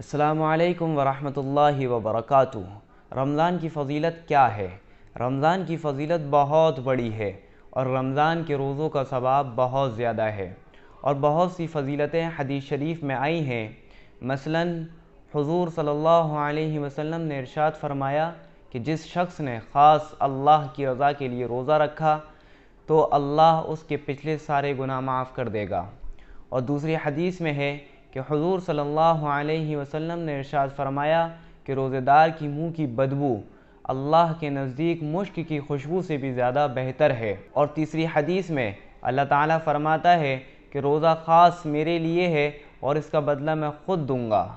السلام علیکم ورحمۃ اللہ وبرکاتہ رمضان کی فضیلت کیا ہے رمضان کی فضیلت بہت بڑی ہے اور رمضان کے روزوں کا ثواب بہت زیادہ ہے اور بہت سی فضیلتیں حدیث شریف میں آئی ہیں مثلا حضور صلی اللہ علیہ وسلم نے ارشاد فرمایا کہ جس شخص نے خاص اللہ کی رضا کے لیے روزہ رکھا تو اللہ اس کے پچھلے سارے گناہ معاف کر دے گا اور دوسری حدیث میں ہے کہ حضور صلی اللہ علیہ وسلم نے ارشاد فرمایا کہ روزہ دار کی منہ کی بدبو اللہ کے نزدیک مشک کی خوشبو سے بھی زیادہ بہتر ہے اور تیسری حدیث میں اللہ تعالیٰ فرماتا ہے کہ روزہ خاص میرے لیے ہے اور اس کا بدلہ میں خود دوں گا